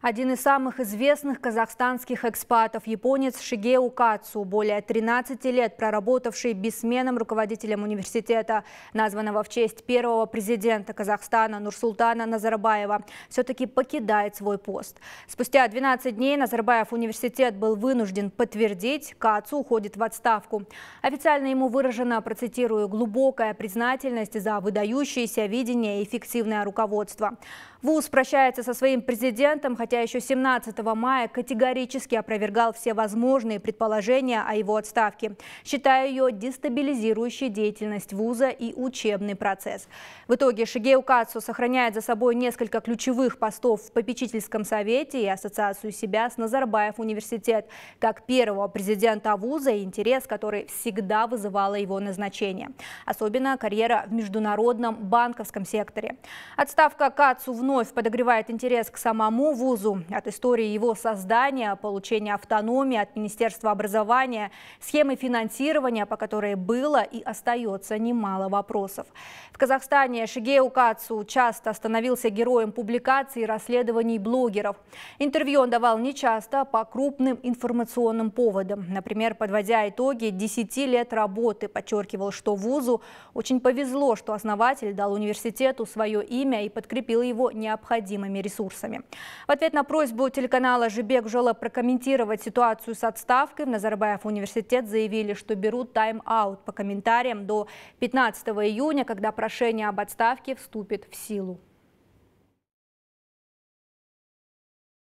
Один из самых известных казахстанских экспатов, японец Шигеу Кацу, более 13 лет проработавший бессменным руководителем университета, названного в честь первого президента Казахстана Нурсултана Назарбаева, все-таки покидает свой пост. Спустя 12 дней Назарбаев университет был вынужден подтвердить, Кацу уходит в отставку. Официально ему выражена, процитирую, глубокая признательность за выдающееся видение и эффективное руководство. ВУЗ прощается со своим президентом, хотя хотя еще 17 мая категорически опровергал все возможные предположения о его отставке, считая ее дестабилизирующей деятельность вуза и учебный процесс. В итоге Шигео Кацу сохраняет за собой несколько ключевых постов в попечительском совете и ассоциацию себя с Назарбаев университет, как первого президента вуза и интерес, который всегда вызывало его назначение. Особенно карьера в международном банковском секторе. Отставка Кацу вновь подогревает интерес к самому вузу, Союзу, от истории его создания, получения автономии от Министерства образования, схемы финансирования, по которой было и остается немало вопросов. В Казахстане Шигео Кацу часто становился героем публикаций и расследований блогеров. Интервью он давал нечасто а по крупным информационным поводам. Например, подводя итоги 10 лет работы, подчеркивал, что вузу очень повезло, что основатель дал университету свое имя и подкрепил его необходимыми ресурсами. В ответ ответ на просьбу телеканала «Жибек» Жола прокомментировать ситуацию с отставкой, в Назарбаев университет заявили, что берут тайм-аут по комментариям до 15 июня, когда прошение об отставке вступит в силу.